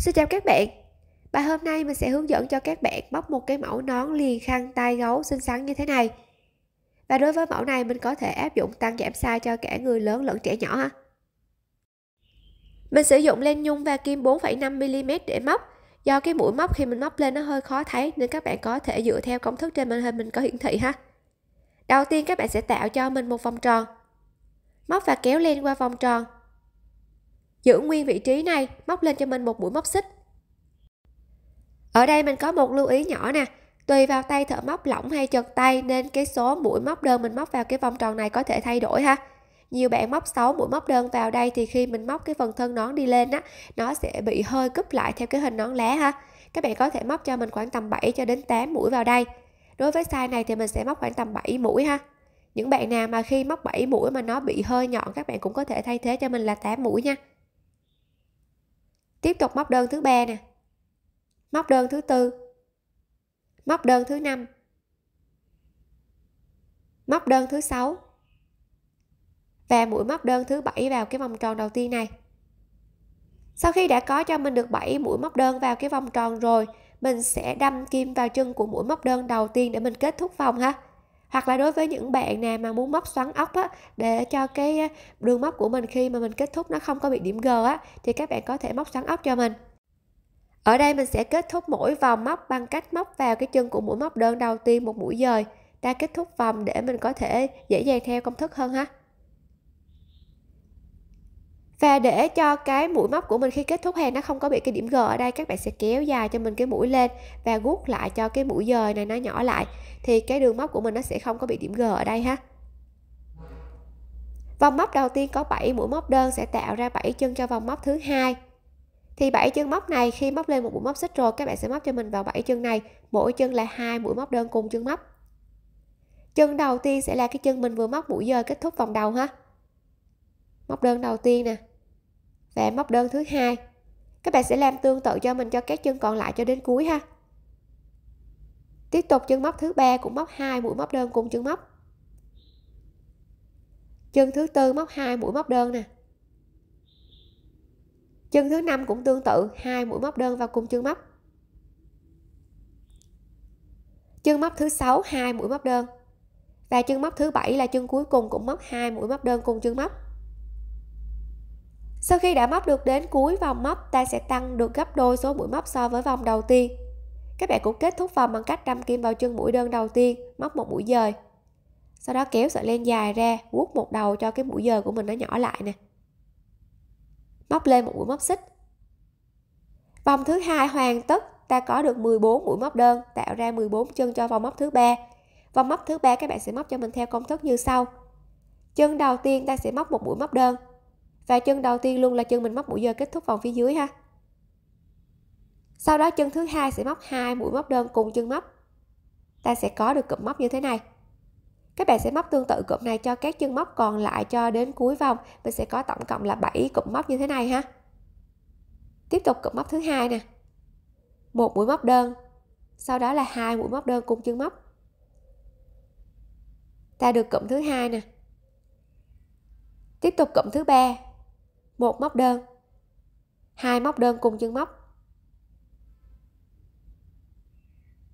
Xin chào các bạn Bài hôm nay mình sẽ hướng dẫn cho các bạn móc một cái mẫu nón liền khăn tay gấu xinh xắn như thế này Và đối với mẫu này mình có thể áp dụng tăng giảm size cho cả người lớn lẫn trẻ nhỏ ha Mình sử dụng len nhung và kim 4,5mm để móc Do cái mũi móc khi mình móc lên nó hơi khó thấy nên các bạn có thể dựa theo công thức trên màn hình mình có hiển thị ha Đầu tiên các bạn sẽ tạo cho mình một vòng tròn Móc và kéo len qua vòng tròn giữ nguyên vị trí này móc lên cho mình một mũi móc xích ở đây mình có một lưu ý nhỏ nè tùy vào tay thợ móc lỏng hay chật tay nên cái số mũi móc đơn mình móc vào cái vòng tròn này có thể thay đổi ha nhiều bạn móc 6 mũi móc đơn vào đây thì khi mình móc cái phần thân nón đi lên á nó sẽ bị hơi cúp lại theo cái hình nón lá ha các bạn có thể móc cho mình khoảng tầm 7 cho đến 8 mũi vào đây đối với size này thì mình sẽ móc khoảng tầm 7 mũi ha những bạn nào mà khi móc 7 mũi mà nó bị hơi nhọn các bạn cũng có thể thay thế cho mình là 8 mũi nha tiếp tục móc đơn thứ ba nè móc đơn thứ tư móc đơn thứ năm móc đơn thứ sáu và mũi móc đơn thứ bảy vào cái vòng tròn đầu tiên này sau khi đã có cho mình được 7 mũi móc đơn vào cái vòng tròn rồi mình sẽ đâm kim vào chân của mũi móc đơn đầu tiên để mình kết thúc vòng ha hoặc là đối với những bạn nào mà muốn móc xoắn ốc á, để cho cái đường móc của mình khi mà mình kết thúc nó không có bị điểm g á, thì các bạn có thể móc xoắn ốc cho mình ở đây mình sẽ kết thúc mỗi vòng móc bằng cách móc vào cái chân của mũi móc đơn đầu tiên một mũi dời ta kết thúc vòng để mình có thể dễ dàng theo công thức hơn ha và để cho cái mũi móc của mình khi kết thúc hè nó không có bị cái điểm g ở đây các bạn sẽ kéo dài cho mình cái mũi lên và gút lại cho cái mũi dời này nó nhỏ lại thì cái đường móc của mình nó sẽ không có bị điểm g ở đây ha vòng móc đầu tiên có 7 mũi móc đơn sẽ tạo ra 7 chân cho vòng móc thứ hai thì 7 chân móc này khi móc lên một mũi móc xích rồi các bạn sẽ móc cho mình vào 7 chân này mỗi chân là hai mũi móc đơn cùng chân móc chân đầu tiên sẽ là cái chân mình vừa móc mũi dời kết thúc vòng đầu ha móc đơn đầu tiên nè và móc đơn thứ hai các bạn sẽ làm tương tự cho mình cho các chân còn lại cho đến cuối ha tiếp tục chân móc thứ ba cũng móc hai mũi móc đơn cùng chân móc chân thứ tư móc hai mũi móc đơn nè chân thứ năm cũng tương tự hai mũi móc đơn vào cùng chân móc chân móc thứ sáu hai mũi móc đơn và chân móc thứ bảy là chân cuối cùng cũng móc hai mũi móc đơn cùng chân móc sau khi đã móc được đến cuối vòng móc, ta sẽ tăng được gấp đôi số mũi móc so với vòng đầu tiên. Các bạn cũng kết thúc vòng bằng cách đâm kim vào chân mũi đơn đầu tiên, móc một mũi dời. Sau đó kéo sợi len dài ra, vuốt một đầu cho cái mũi dời của mình nó nhỏ lại nè. Móc lên một mũi móc xích. Vòng thứ hai hoàn tất, ta có được 14 mũi móc đơn, tạo ra 14 chân cho vòng móc thứ ba. Vòng móc thứ ba các bạn sẽ móc cho mình theo công thức như sau. Chân đầu tiên ta sẽ móc một mũi móc đơn, và chân đầu tiên luôn là chân mình móc mũi giờ kết thúc vòng phía dưới ha sau đó chân thứ hai sẽ móc hai mũi móc đơn cùng chân móc ta sẽ có được cụm móc như thế này các bạn sẽ móc tương tự cụm này cho các chân móc còn lại cho đến cuối vòng mình sẽ có tổng cộng là 7 cụm móc như thế này ha tiếp tục cụm móc thứ hai nè một mũi móc đơn sau đó là hai mũi móc đơn cùng chân móc ta được cụm thứ hai nè tiếp tục cụm thứ ba một móc đơn hai móc đơn cùng chân móc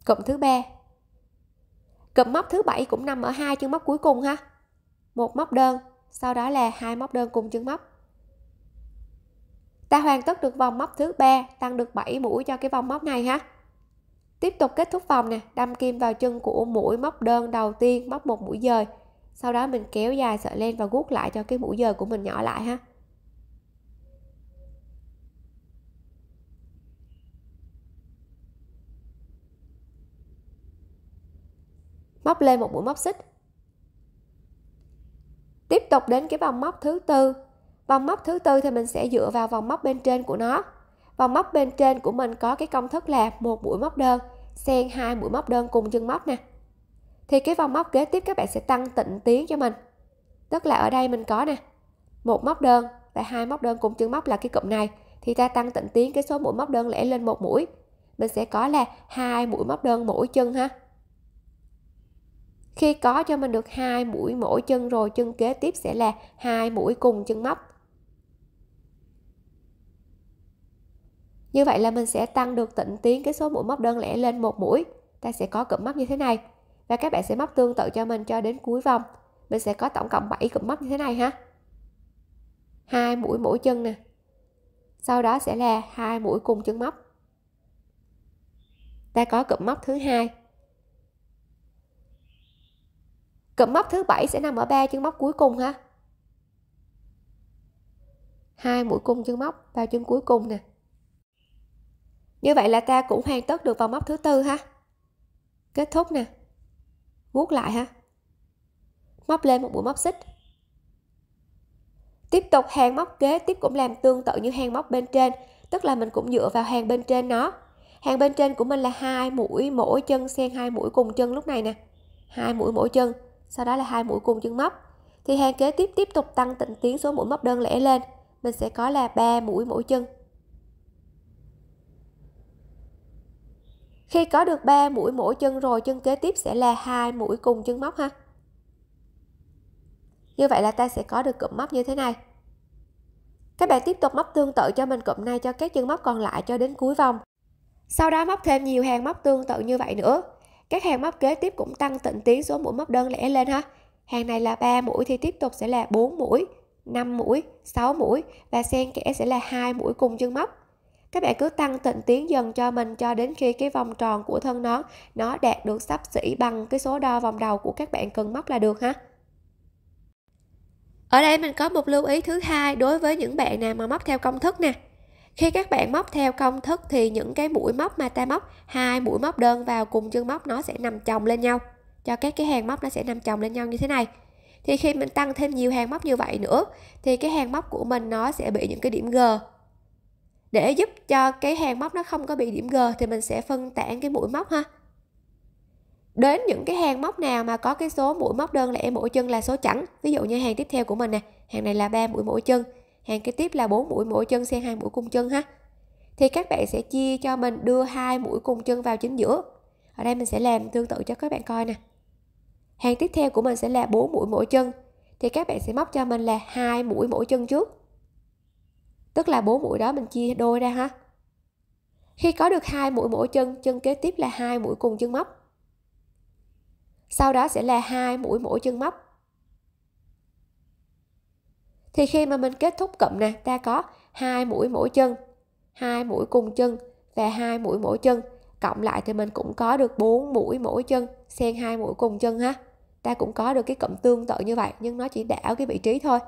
cụm thứ ba cụm móc thứ bảy cũng nằm ở hai chân móc cuối cùng ha một móc đơn sau đó là hai móc đơn cùng chân móc ta hoàn tất được vòng móc thứ ba tăng được 7 mũi cho cái vòng móc này ha tiếp tục kết thúc vòng nè đâm kim vào chân của mũi móc đơn đầu tiên móc một mũi dời sau đó mình kéo dài sợi len và gút lại cho cái mũi dời của mình nhỏ lại ha móc lên một mũi móc xích tiếp tục đến cái vòng móc thứ tư vòng móc thứ tư thì mình sẽ dựa vào vòng móc bên trên của nó vòng móc bên trên của mình có cái công thức là một mũi móc đơn xen hai mũi móc đơn cùng chân móc nè thì cái vòng móc kế tiếp các bạn sẽ tăng tịnh tiến cho mình tức là ở đây mình có nè một móc đơn và hai móc đơn cùng chân móc là cái cụm này thì ta tăng tịnh tiến cái số mũi móc đơn lẻ lên một mũi mình sẽ có là hai mũi móc đơn mỗi chân ha khi có cho mình được hai mũi mỗi chân rồi chân kế tiếp sẽ là hai mũi cùng chân móc như vậy là mình sẽ tăng được tịnh tiến cái số mũi móc đơn lẻ lên một mũi ta sẽ có cụm móc như thế này và các bạn sẽ móc tương tự cho mình cho đến cuối vòng mình sẽ có tổng cộng 7 cụm móc như thế này ha hai mũi mỗi chân nè sau đó sẽ là hai mũi cùng chân móc ta có cụm móc thứ hai Cụm móc thứ bảy sẽ nằm ở ba chân móc cuối cùng ha. Hai mũi cung chân móc vào chân cuối cùng nè. Như vậy là ta cũng hoàn tất được vào móc thứ tư ha. Kết thúc nè. Vuốt lại ha. Móc lên một mũi móc xích. Tiếp tục hàng móc kế tiếp cũng làm tương tự như hàng móc bên trên, tức là mình cũng dựa vào hàng bên trên nó. Hàng bên trên của mình là hai mũi mỗi chân xen hai mũi cùng chân lúc này nè. hai mũi mỗi chân sau đó là hai mũi cùng chân móc thì hàng kế tiếp tiếp tục tăng tịnh tiến số mũi móc đơn lẻ lên mình sẽ có là 3 mũi mỗi chân khi có được 3 mũi mỗi chân rồi chân kế tiếp sẽ là hai mũi cùng chân móc ha như vậy là ta sẽ có được cụm móc như thế này các bạn tiếp tục móc tương tự cho mình cụm này cho các chân móc còn lại cho đến cuối vòng sau đó móc thêm nhiều hàng móc tương tự như vậy nữa các hàng móc kế tiếp cũng tăng tịnh tiến số mũi móc đơn lẻ lên ha. Hàng này là 3 mũi thì tiếp tục sẽ là 4 mũi, 5 mũi, 6 mũi và xen kẽ sẽ là hai mũi cùng chân móc. Các bạn cứ tăng tịnh tiến dần cho mình cho đến khi cái vòng tròn của thân nón nó đạt được sắp xỉ bằng cái số đo vòng đầu của các bạn cần móc là được ha. Ở đây mình có một lưu ý thứ hai đối với những bạn nào mà móc theo công thức nè khi các bạn móc theo công thức thì những cái mũi móc mà ta móc hai mũi móc đơn vào cùng chân móc nó sẽ nằm chồng lên nhau cho các cái hàng móc nó sẽ nằm chồng lên nhau như thế này thì khi mình tăng thêm nhiều hàng móc như vậy nữa thì cái hàng móc của mình nó sẽ bị những cái điểm g để giúp cho cái hàng móc nó không có bị điểm g thì mình sẽ phân tản cái mũi móc ha đến những cái hàng móc nào mà có cái số mũi móc đơn lẻ mỗi chân là số chẵn ví dụ như hàng tiếp theo của mình nè hàng này là ba mũi mỗi chân hàng kế tiếp là 4 mũi mỗi chân xen hai mũi cung chân ha thì các bạn sẽ chia cho mình đưa hai mũi cung chân vào chính giữa ở đây mình sẽ làm tương tự cho các bạn coi nè hàng tiếp theo của mình sẽ là 4 mũi mỗi chân thì các bạn sẽ móc cho mình là hai mũi mỗi chân trước tức là bốn mũi đó mình chia đôi ra ha khi có được hai mũi mỗi chân chân kế tiếp là hai mũi cùng chân móc sau đó sẽ là hai mũi mỗi chân móc thì khi mà mình kết thúc cụm nè ta có hai mũi mỗi chân hai mũi cùng chân và hai mũi mỗi chân cộng lại thì mình cũng có được bốn mũi mỗi chân xen hai mũi cùng chân ha ta cũng có được cái cụm tương tự như vậy nhưng nó chỉ đảo cái vị trí thôi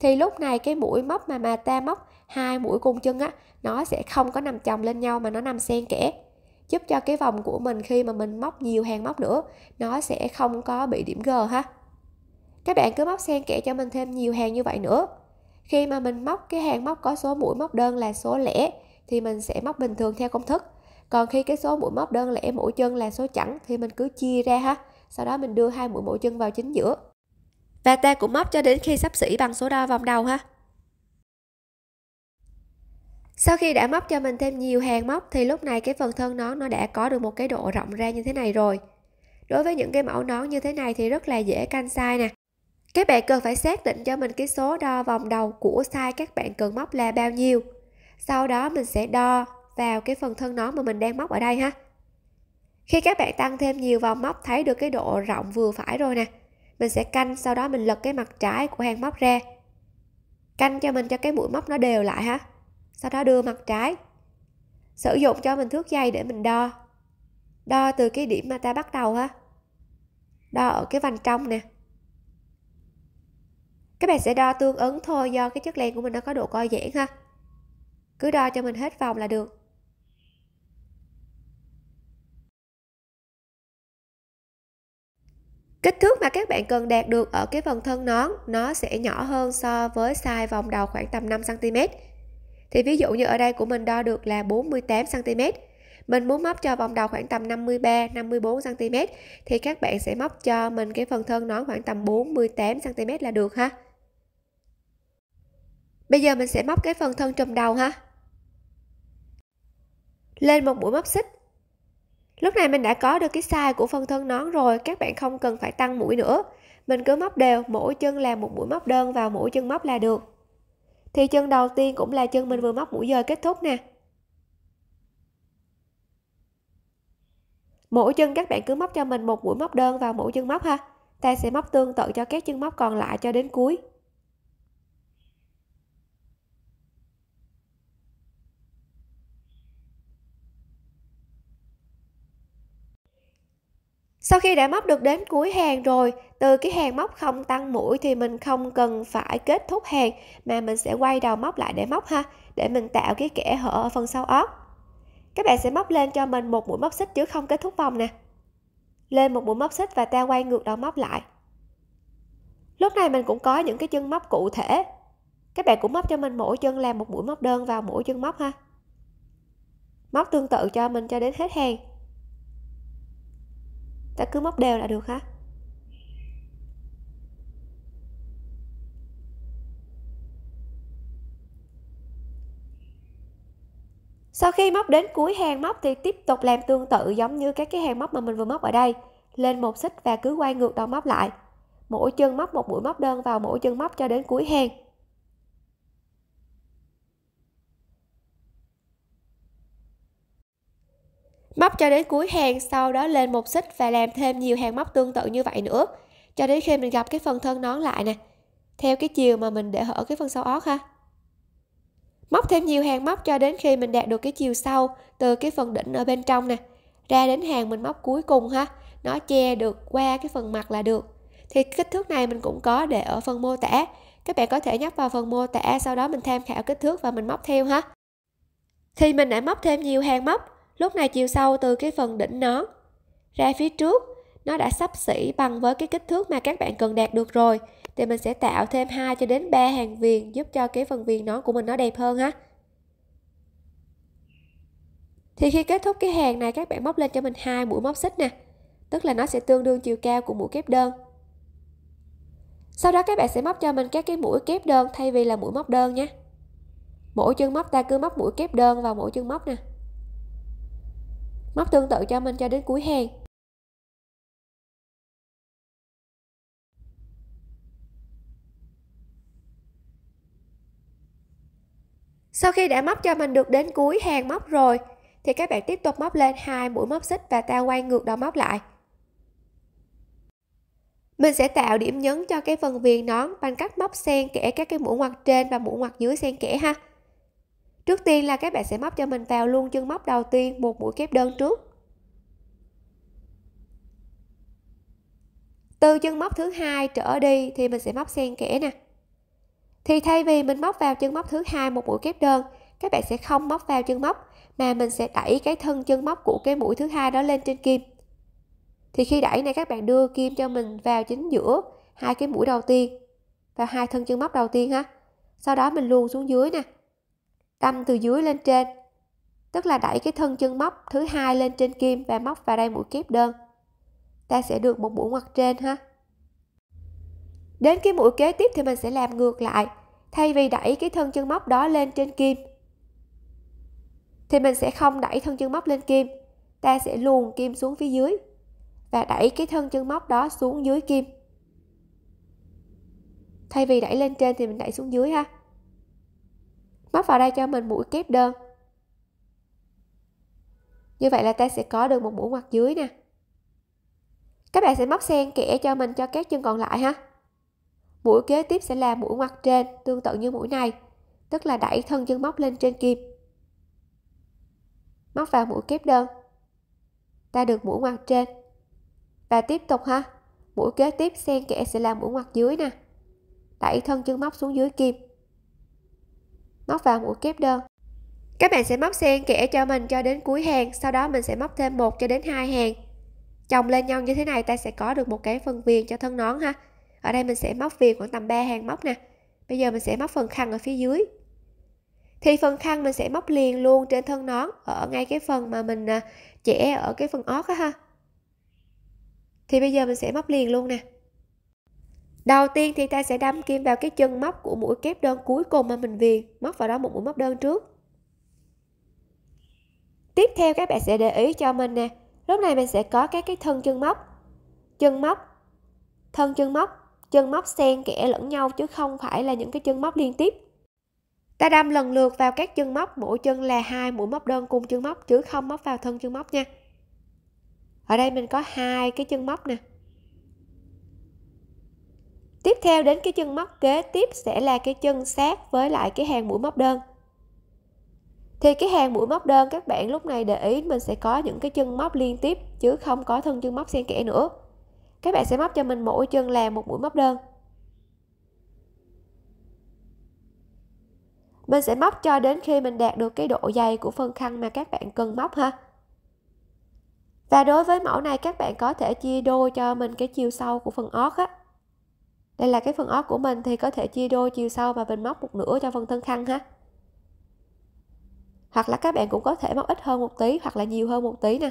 thì lúc này cái mũi móc mà mà ta móc hai mũi cùng chân á nó sẽ không có nằm chồng lên nhau mà nó nằm xen kẽ giúp cho cái vòng của mình khi mà mình móc nhiều hàng móc nữa nó sẽ không có bị điểm g ha các bạn cứ móc xen kẽ cho mình thêm nhiều hàng như vậy nữa. Khi mà mình móc cái hàng móc có số mũi móc đơn là số lẻ thì mình sẽ móc bình thường theo công thức. Còn khi cái số mũi móc đơn lẻ mỗi chân là số chẵn thì mình cứ chia ra ha. Sau đó mình đưa hai mũi mỗi chân vào chính giữa. Và ta cũng móc cho đến khi sắp xỉ bằng số đo vòng đầu ha. Sau khi đã móc cho mình thêm nhiều hàng móc thì lúc này cái phần thân nón nó đã có được một cái độ rộng ra như thế này rồi. Đối với những cái mẫu nón như thế này thì rất là dễ canh size nè các bạn cần phải xác định cho mình cái số đo vòng đầu của size các bạn cần móc là bao nhiêu sau đó mình sẽ đo vào cái phần thân nón mà mình đang móc ở đây ha khi các bạn tăng thêm nhiều vòng móc thấy được cái độ rộng vừa phải rồi nè mình sẽ canh sau đó mình lật cái mặt trái của hàng móc ra canh cho mình cho cái mũi móc nó đều lại ha sau đó đưa mặt trái sử dụng cho mình thước dây để mình đo đo từ cái điểm mà ta bắt đầu ha đo ở cái vành trong nè các bạn sẽ đo tương ứng thôi do cái chất len của mình nó có độ co giãn ha cứ đo cho mình hết vòng là được kích thước mà các bạn cần đạt được ở cái phần thân nón nó sẽ nhỏ hơn so với size vòng đầu khoảng tầm 5 cm. Thì ví dụ như ở đây của mình đo được là 48 cm. Mình muốn móc cho vòng đầu khoảng tầm 53 54 cm thì các bạn sẽ móc cho mình cái phần thân nón khoảng tầm 48 cm là được ha bây giờ mình sẽ móc cái phần thân trùm đầu ha lên một mũi móc xích lúc này mình đã có được cái size của phần thân nón rồi các bạn không cần phải tăng mũi nữa mình cứ móc đều mỗi chân là một mũi móc đơn vào mỗi chân móc là được thì chân đầu tiên cũng là chân mình vừa móc mũi dời kết thúc nè mỗi chân các bạn cứ móc cho mình một mũi móc đơn vào mỗi chân móc ha ta sẽ móc tương tự cho các chân móc còn lại cho đến cuối sau khi đã móc được đến cuối hàng rồi từ cái hàng móc không tăng mũi thì mình không cần phải kết thúc hàng mà mình sẽ quay đầu móc lại để móc ha để mình tạo cái kẽ hở ở phần sau ớt các bạn sẽ móc lên cho mình một mũi móc xích chứ không kết thúc vòng nè lên một mũi móc xích và ta quay ngược đầu móc lại lúc này mình cũng có những cái chân móc cụ thể các bạn cũng móc cho mình mỗi chân làm một mũi móc đơn vào mỗi chân móc ha móc tương tự cho mình cho đến hết hàng ta cứ móc đều là được ha sau khi móc đến cuối hàng móc thì tiếp tục làm tương tự giống như các cái hàng móc mà mình vừa móc ở đây lên một xích và cứ quay ngược đầu móc lại mỗi chân móc một mũi móc đơn vào mỗi chân móc cho đến cuối hàng móc cho đến cuối hàng sau đó lên một xích và làm thêm nhiều hàng móc tương tự như vậy nữa cho đến khi mình gặp cái phần thân nón lại nè theo cái chiều mà mình để hở cái phần sau ót ha móc thêm nhiều hàng móc cho đến khi mình đạt được cái chiều sau từ cái phần đỉnh ở bên trong nè ra đến hàng mình móc cuối cùng ha nó che được qua cái phần mặt là được thì kích thước này mình cũng có để ở phần mô tả các bạn có thể nhấp vào phần mô tả sau đó mình tham khảo kích thước và mình móc theo ha khi mình đã móc thêm nhiều hàng móc lúc này chiều sâu từ cái phần đỉnh nó ra phía trước nó đã sắp xỉ bằng với cái kích thước mà các bạn cần đạt được rồi thì mình sẽ tạo thêm 2 cho đến 3 hàng viền giúp cho cái phần viền nón của mình nó đẹp hơn ha thì khi kết thúc cái hàng này các bạn móc lên cho mình hai mũi móc xích nè tức là nó sẽ tương đương chiều cao của mũi kép đơn sau đó các bạn sẽ móc cho mình các cái mũi kép đơn thay vì là mũi móc đơn nhé mỗi chân móc ta cứ móc mũi kép đơn vào mỗi chân móc nè móc tương tự cho mình cho đến cuối hàng sau khi đã móc cho mình được đến cuối hàng móc rồi thì các bạn tiếp tục móc lên hai mũi móc xích và ta quay ngược đầu móc lại mình sẽ tạo điểm nhấn cho cái phần viền nón bằng cách móc xen kẽ các cái mũi ngoặt trên và mũi ngoặt dưới xen kẽ ha trước tiên là các bạn sẽ móc cho mình vào luôn chân móc đầu tiên một mũi kép đơn trước từ chân móc thứ hai trở đi thì mình sẽ móc xen kẽ nè thì thay vì mình móc vào chân móc thứ hai một mũi kép đơn các bạn sẽ không móc vào chân móc mà mình sẽ đẩy cái thân chân móc của cái mũi thứ hai đó lên trên kim thì khi đẩy này các bạn đưa kim cho mình vào chính giữa hai cái mũi đầu tiên và hai thân chân móc đầu tiên ha sau đó mình luồn xuống dưới nè đâm từ dưới lên trên tức là đẩy cái thân chân móc thứ hai lên trên kim và móc vào đây mũi kép đơn ta sẽ được một mũi ngoặt trên ha đến cái mũi kế tiếp thì mình sẽ làm ngược lại thay vì đẩy cái thân chân móc đó lên trên kim thì mình sẽ không đẩy thân chân móc lên kim ta sẽ luồn kim xuống phía dưới và đẩy cái thân chân móc đó xuống dưới kim thay vì đẩy lên trên thì mình đẩy xuống dưới ha móc vào đây cho mình mũi kép đơn như vậy là ta sẽ có được một mũi ngoặt dưới nè các bạn sẽ móc xen kẽ cho mình cho các chân còn lại ha mũi kế tiếp sẽ là mũi ngoặt trên tương tự như mũi này tức là đẩy thân chân móc lên trên kim móc vào mũi kép đơn ta được mũi ngoặt trên và tiếp tục ha mũi kế tiếp xen kẽ sẽ là mũi ngoặt dưới nè đẩy thân chân móc xuống dưới kim móc vào mũi kép đơn các bạn sẽ móc xen kẽ cho mình cho đến cuối hàng sau đó mình sẽ móc thêm một cho đến hai hàng chồng lên nhau như thế này ta sẽ có được một cái phần viền cho thân nón ha ở đây mình sẽ móc viền khoảng tầm 3 hàng móc nè bây giờ mình sẽ móc phần khăn ở phía dưới thì phần khăn mình sẽ móc liền luôn trên thân nón ở ngay cái phần mà mình à, chẻ ở cái phần ót á ha thì bây giờ mình sẽ móc liền luôn nè đầu tiên thì ta sẽ đâm kim vào cái chân móc của mũi kép đơn cuối cùng mà mình viền móc vào đó một mũi móc đơn trước tiếp theo các bạn sẽ để ý cho mình nè lúc này mình sẽ có các cái thân chân móc chân móc thân chân móc chân móc xen kẽ lẫn nhau chứ không phải là những cái chân móc liên tiếp ta đâm lần lượt vào các chân móc mỗi chân là hai mũi móc đơn cùng chân móc chứ không móc vào thân chân móc nha ở đây mình có hai cái chân móc nè tiếp theo đến cái chân móc kế tiếp sẽ là cái chân sát với lại cái hàng mũi móc đơn thì cái hàng mũi móc đơn các bạn lúc này để ý mình sẽ có những cái chân móc liên tiếp chứ không có thân chân móc xen kẽ nữa các bạn sẽ móc cho mình mỗi chân là một mũi móc đơn mình sẽ móc cho đến khi mình đạt được cái độ dày của phần khăn mà các bạn cần móc ha và đối với mẫu này các bạn có thể chia đôi cho mình cái chiều sâu của phần ót á đây là cái phần ót của mình thì có thể chia đôi chiều sau và mình móc một nửa cho phần thân khăn ha hoặc là các bạn cũng có thể móc ít hơn một tí hoặc là nhiều hơn một tí nè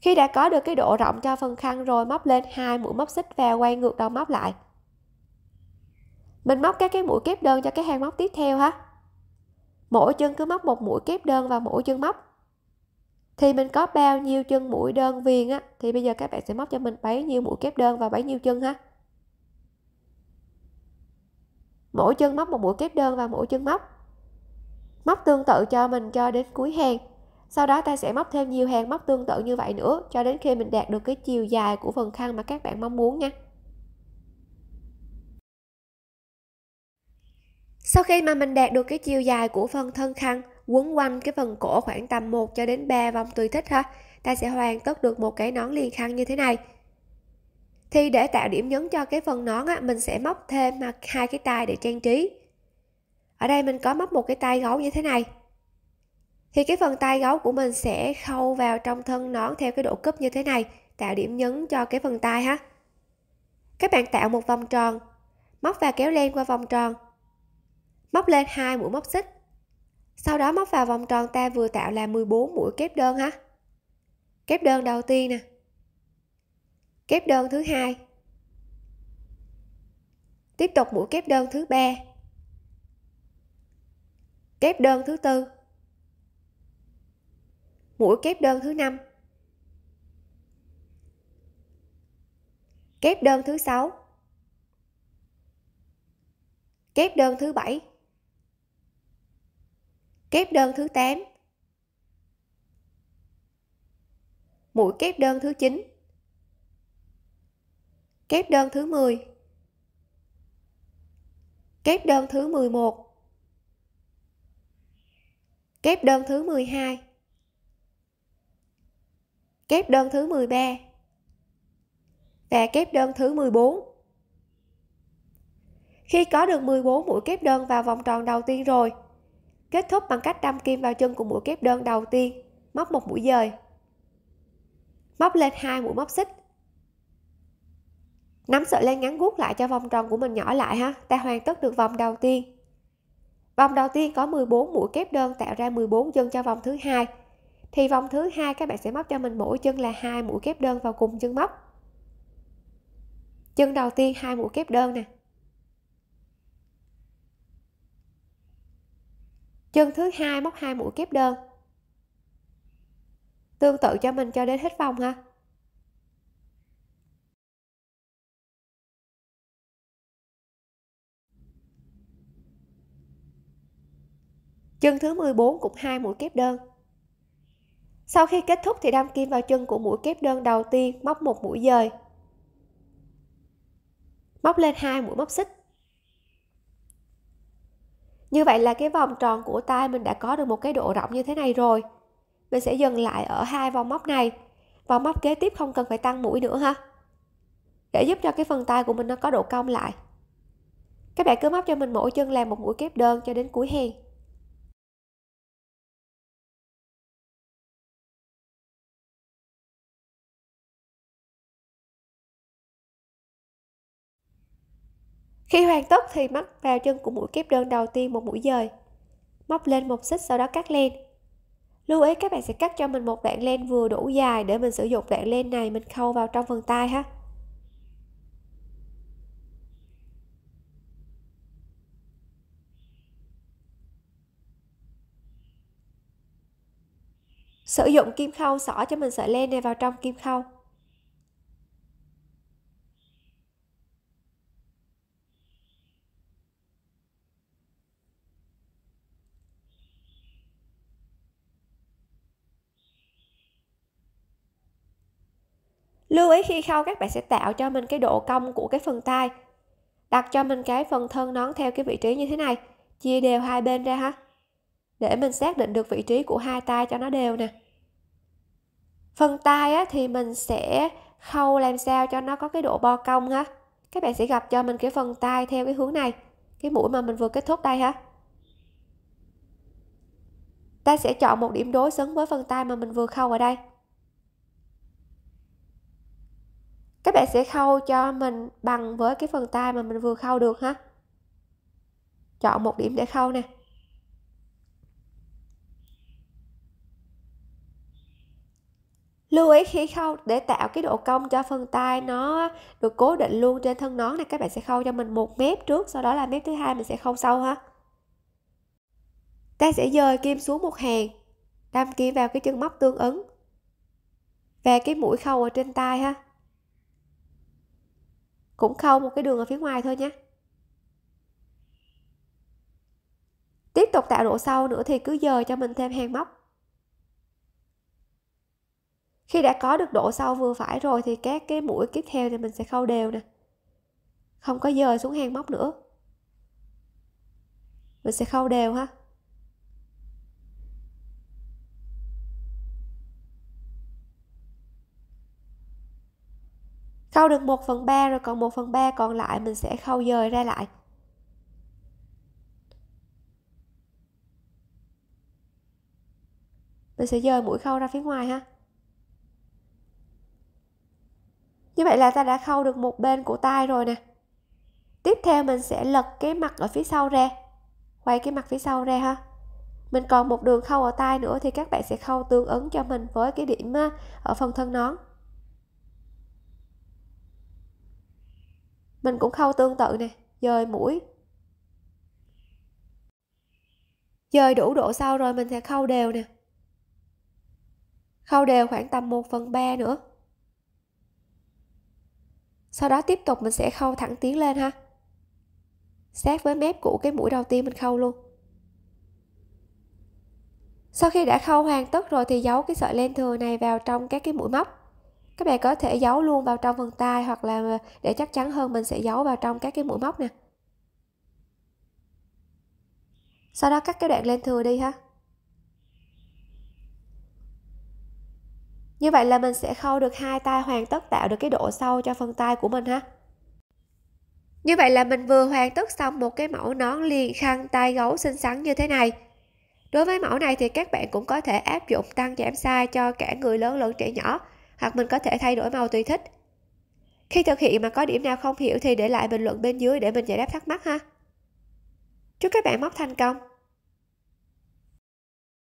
khi đã có được cái độ rộng cho phần khăn rồi móc lên hai mũi móc xích và quay ngược đầu móc lại mình móc các cái mũi kép đơn cho cái hàng móc tiếp theo ha mỗi chân cứ móc một mũi kép đơn vào mỗi chân móc thì mình có bao nhiêu chân mũi đơn viền á thì bây giờ các bạn sẽ móc cho mình bấy nhiêu mũi kép đơn và bấy nhiêu chân ha mỗi chân móc một mũi kép đơn và mỗi chân móc móc tương tự cho mình cho đến cuối hàng sau đó ta sẽ móc thêm nhiều hàng móc tương tự như vậy nữa cho đến khi mình đạt được cái chiều dài của phần khăn mà các bạn mong muốn nha sau khi mà mình đạt được cái chiều dài của phần thân khăn quấn quanh cái phần cổ khoảng tầm 1 cho đến 3 vòng tùy thích ha ta sẽ hoàn tất được một cái nón liền khăn như thế này thì để tạo điểm nhấn cho cái phần nón á, mình sẽ móc thêm à, hai cái tay để trang trí ở đây mình có móc một cái tay gấu như thế này thì cái phần tay gấu của mình sẽ khâu vào trong thân nón theo cái độ cúp như thế này tạo điểm nhấn cho cái phần tay ha các bạn tạo một vòng tròn móc và kéo len qua vòng tròn móc lên hai mũi móc xích sau đó móc vào vòng tròn ta vừa tạo là 14 mũi kép đơn ha kép đơn đầu tiên nè kép đơn thứ hai tiếp tục mũi kép đơn thứ ba kép đơn thứ tư mũi kép đơn thứ năm kép đơn thứ sáu kép đơn thứ bảy kép đơn thứ tám, mũi kép đơn thứ chín kép đơn thứ 10 kép đơn thứ 11 kép đơn thứ 12 kép đơn thứ 13 và kép đơn thứ 14 khi có được 14 mũi kép đơn vào vòng tròn đầu tiên rồi kết thúc bằng cách đâm kim vào chân của mũi kép đơn đầu tiên móc một mũi dời móc lên hai mũi móc xích nắm sợi len ngắn gút lại cho vòng tròn của mình nhỏ lại ha ta hoàn tất được vòng đầu tiên vòng đầu tiên có 14 mũi kép đơn tạo ra 14 chân cho vòng thứ hai thì vòng thứ hai các bạn sẽ móc cho mình mỗi chân là hai mũi kép đơn vào cùng chân móc chân đầu tiên hai mũi kép đơn nè chân thứ hai móc hai mũi kép đơn tương tự cho mình cho đến hết vòng ha chân thứ 14 cũng hai mũi kép đơn sau khi kết thúc thì đâm kim vào chân của mũi kép đơn đầu tiên móc một mũi dời móc lên hai mũi móc xích như vậy là cái vòng tròn của tay mình đã có được một cái độ rộng như thế này rồi mình sẽ dừng lại ở hai vòng móc này vòng móc kế tiếp không cần phải tăng mũi nữa ha để giúp cho cái phần tay của mình nó có độ cong lại các bạn cứ móc cho mình mỗi chân làm một mũi kép đơn cho đến cuối hàng Khi hoàn tất thì mắc vào chân của mũi kép đơn đầu tiên một mũi dời. Móc lên một xích sau đó cắt len. Lưu ý các bạn sẽ cắt cho mình một đoạn len vừa đủ dài để mình sử dụng đoạn len này mình khâu vào trong phần tay ha. Sử dụng kim khâu xỏ cho mình sợi len này vào trong kim khâu. lưu ý khi khâu các bạn sẽ tạo cho mình cái độ cong của cái phần tay đặt cho mình cái phần thân nón theo cái vị trí như thế này chia đều hai bên ra ha để mình xác định được vị trí của hai tay cho nó đều nè phần tay á, thì mình sẽ khâu làm sao cho nó có cái độ bo cong ha các bạn sẽ gặp cho mình cái phần tay theo cái hướng này cái mũi mà mình vừa kết thúc đây ha ta sẽ chọn một điểm đối xứng với phần tay mà mình vừa khâu ở đây các bạn sẽ khâu cho mình bằng với cái phần tay mà mình vừa khâu được ha chọn một điểm để khâu nè lưu ý khi khâu để tạo cái độ cong cho phần tay nó được cố định luôn trên thân nón này các bạn sẽ khâu cho mình một mép trước sau đó là mép thứ hai mình sẽ khâu sâu ha ta sẽ dời kim xuống một hàng đâm kim vào cái chân móc tương ứng và cái mũi khâu ở trên tay ha cũng khâu một cái đường ở phía ngoài thôi nhé tiếp tục tạo độ sâu nữa thì cứ dời cho mình thêm hàng móc khi đã có được độ sâu vừa phải rồi thì các cái mũi tiếp theo thì mình sẽ khâu đều nè không có dời xuống hàng móc nữa mình sẽ khâu đều ha khâu được 1 phần 3 rồi còn 1 phần 3 còn lại mình sẽ khâu dời ra lại mình sẽ dời mũi khâu ra phía ngoài ha như vậy là ta đã khâu được một bên của tay rồi nè tiếp theo mình sẽ lật cái mặt ở phía sau ra quay cái mặt phía sau ra ha mình còn một đường khâu ở tay nữa thì các bạn sẽ khâu tương ứng cho mình với cái điểm ở phần thân nón mình cũng khâu tương tự nè dời mũi dời đủ độ sâu rồi mình sẽ khâu đều nè khâu đều khoảng tầm 1 phần 3 nữa sau đó tiếp tục mình sẽ khâu thẳng tiến lên ha sát với mép của cái mũi đầu tiên mình khâu luôn sau khi đã khâu hoàn tất rồi thì giấu cái sợi len thừa này vào trong các cái mũi móc các bạn có thể giấu luôn vào trong vân tay hoặc là để chắc chắn hơn mình sẽ giấu vào trong các cái mũi móc nè sau đó cắt cái đoạn lên thừa đi ha như vậy là mình sẽ khâu được hai tay hoàn tất tạo được cái độ sâu cho phần tay của mình ha như vậy là mình vừa hoàn tất xong một cái mẫu nón liền khăn tay gấu xinh xắn như thế này đối với mẫu này thì các bạn cũng có thể áp dụng tăng giảm size cho cả người lớn lẫn trẻ nhỏ hoặc mình có thể thay đổi màu tùy thích. Khi thực hiện mà có điểm nào không hiểu thì để lại bình luận bên dưới để mình giải đáp thắc mắc ha. Chúc các bạn móc thành công!